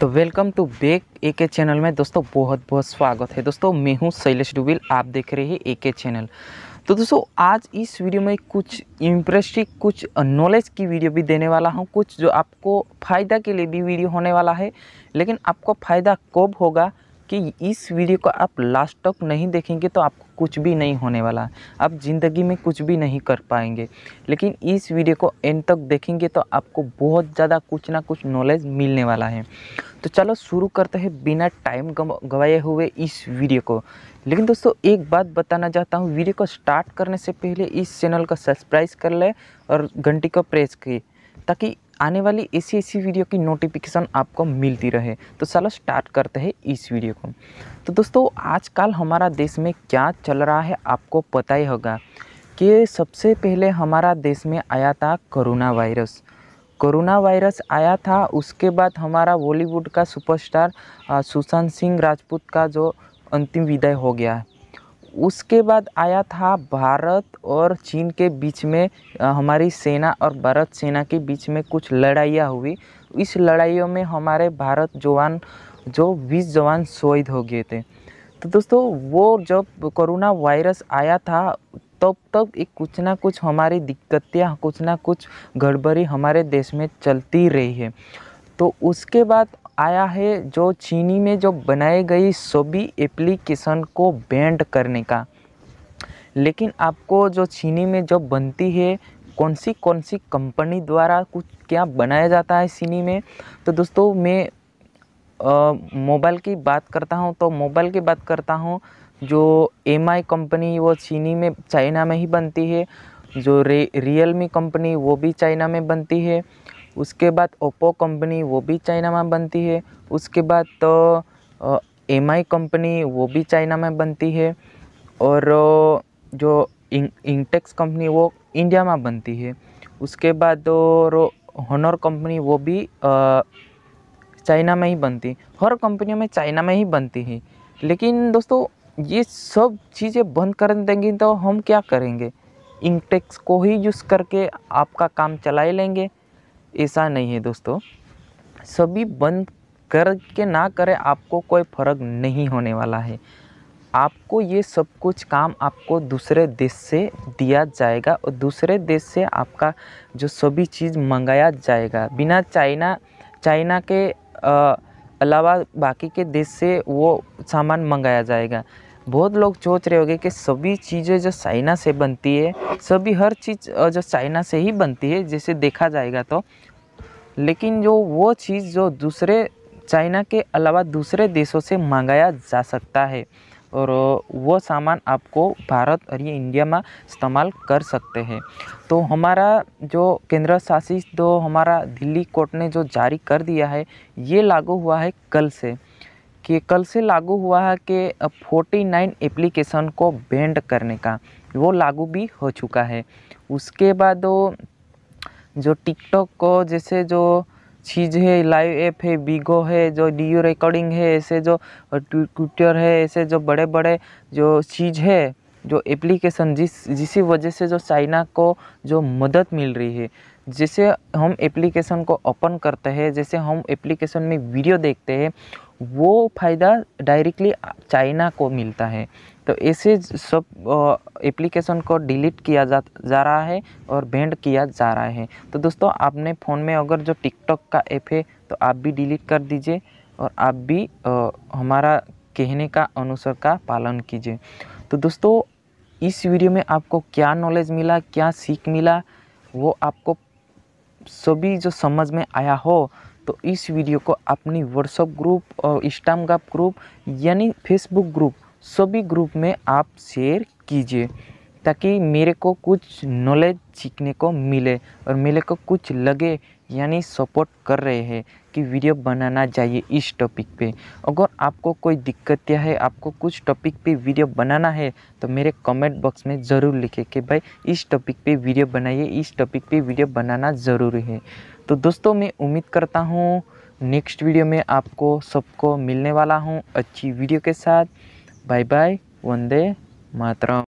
तो welcome to bake ए के channel में दोस्तों बहुत बहुत स्वागत है दोस्तों मैं हूँ शैलेश डुबिल आप देख रहे हैं ए के चैनल तो दोस्तों आज इस वीडियो में कुछ इंटरेस्टिंग कुछ नॉलेज की वीडियो भी देने वाला हूँ कुछ जो आपको फ़ायदा के लिए भी वीडियो होने वाला है लेकिन आपको फ़ायदा कब होगा कि इस वीडियो को आप लास्ट तक नहीं देखेंगे तो आपको कुछ भी नहीं होने वाला आप ज़िंदगी में कुछ भी नहीं कर पाएंगे लेकिन इस वीडियो को एंड तक देखेंगे तो आपको बहुत ज़्यादा कुछ ना कुछ नॉलेज मिलने वाला है तो चलो शुरू करते हैं बिना टाइम गवाए हुए इस वीडियो को लेकिन दोस्तों एक बात बताना चाहता हूँ वीडियो को स्टार्ट करने से पहले इस चैनल को सब्सक्राइब कर लें और घंटी को प्रेस किए ताकि आने वाली ऐसी ऐसी वीडियो की नोटिफिकेशन आपको मिलती रहे तो चलो स्टार्ट करते हैं इस वीडियो को तो दोस्तों आजकल हमारा देश में क्या चल रहा है आपको पता ही होगा कि सबसे पहले हमारा देश में आया था कोरोना वायरस कोरोना वायरस आया था उसके बाद हमारा बॉलीवुड का सुपरस्टार सुशांत सिंह राजपूत का जो अंतिम विदाई हो गया उसके बाद आया था भारत और चीन के बीच में हमारी सेना और भारत सेना के बीच में कुछ लड़ाइयाँ हुई इस लड़ाइयों में हमारे भारत जवान जो बीस जवान शहीद हो गए थे तो दोस्तों वो जब कोरोना वायरस आया था तब तो तक एक कुछ ना कुछ हमारी दिक्कतियाँ कुछ ना कुछ गड़बड़ी हमारे देश में चलती रही है तो उसके बाद आया है जो चीनी में जो बनाई गई सभी एप्लीकेशन को बैंड करने का लेकिन आपको जो चीनी में जो बनती है कौन सी कौन सी कंपनी द्वारा कुछ क्या बनाया जाता है चीनी में तो दोस्तों मैं मोबाइल की बात करता हूँ तो मोबाइल की बात करता हूँ जो एम कंपनी वो चीनी में चाइना में ही बनती है जो रे रियलमी कंपनी वो भी चाइना में बनती है उसके बाद ओप्पो कंपनी वो भी चाइना में बनती है उसके बाद तो एम आई कंपनी वो भी चाइना में बनती है और जो इंटेक्स कंपनी वो इंडिया में बनती है उसके बाद और हॉनर कंपनी वो भी चाइना में ही बनती हर कंपनियों में चाइना में ही बनती है लेकिन दोस्तों ये सब चीज़ें बंद कर देंगी तो हम क्या करेंगे इंटेक्स को ही यूज़ करके आपका काम चला ही लेंगे ऐसा नहीं है दोस्तों सभी बंद कर के ना करें आपको कोई फ़र्क नहीं होने वाला है आपको ये सब कुछ काम आपको दूसरे देश से दिया जाएगा और दूसरे देश से आपका जो सभी चीज़ मंगाया जाएगा बिना चाइना चाइना के अलावा बाकी के देश से वो सामान मंगाया जाएगा बहुत लोग सोच रहे होंगे कि सभी चीज़ें जो चाइना से बनती है सभी हर चीज़ जो चाइना से ही बनती है जैसे देखा जाएगा तो लेकिन जो वो चीज़ जो दूसरे चाइना के अलावा दूसरे देशों से मंगाया जा सकता है और वो सामान आपको भारत और ये इंडिया में इस्तेमाल कर सकते हैं तो हमारा जो केंद्र शासित जो हमारा दिल्ली कोर्ट ने जो जारी कर दिया है ये लागू हुआ है कल से कि कल से लागू हुआ है कि 49 एप्लीकेशन को बैंड करने का वो लागू भी हो चुका है उसके बाद वो जो टिकटॉक को जैसे जो चीज़ है लाइव ऐप है बीगो है जो डी रिकॉर्डिंग है ऐसे जो ट्विटर है ऐसे जो बड़े बड़े जो चीज़ है जो एप्लीकेशन जिस जिसी वजह से जो चाइना को जो मदद मिल रही है जैसे हम एप्लीकेशन को ओपन करते हैं जैसे हम एप्लीकेशन में वीडियो देखते हैं वो फ़ायदा डायरेक्टली चाइना को मिलता है तो ऐसे सब एप्लीकेशन को डिलीट किया जा जा रहा है और बैंड किया जा रहा है तो दोस्तों आपने फ़ोन में अगर जो टिकटॉक का ऐप है तो आप भी डिलीट कर दीजिए और आप भी आ, हमारा कहने का अनुसार का पालन कीजिए तो दोस्तों इस वीडियो में आपको क्या नॉलेज मिला क्या सीख मिला वो आपको सभी जो समझ में आया हो तो इस वीडियो को अपनी व्हाट्सअप ग्रुप और इंस्टाग्राम ग्रुप यानी फेसबुक ग्रुप सभी ग्रुप में आप शेयर कीजिए ताकि मेरे को कुछ नॉलेज सीखने को मिले और मेरे को कुछ लगे यानी सपोर्ट कर रहे हैं कि वीडियो बनाना चाहिए इस टॉपिक पे अगर आपको कोई दिक्कत है आपको कुछ टॉपिक पे वीडियो बनाना है तो मेरे कमेंट बॉक्स में ज़रूर लिखे कि भाई इस टॉपिक पे वीडियो बनाइए इस टॉपिक पे वीडियो बनाना ज़रूरी है तो दोस्तों मैं उम्मीद करता हूँ नेक्स्ट वीडियो में आपको सबको मिलने वाला हूँ अच्छी वीडियो के साथ बाय बाय वंदे मातरम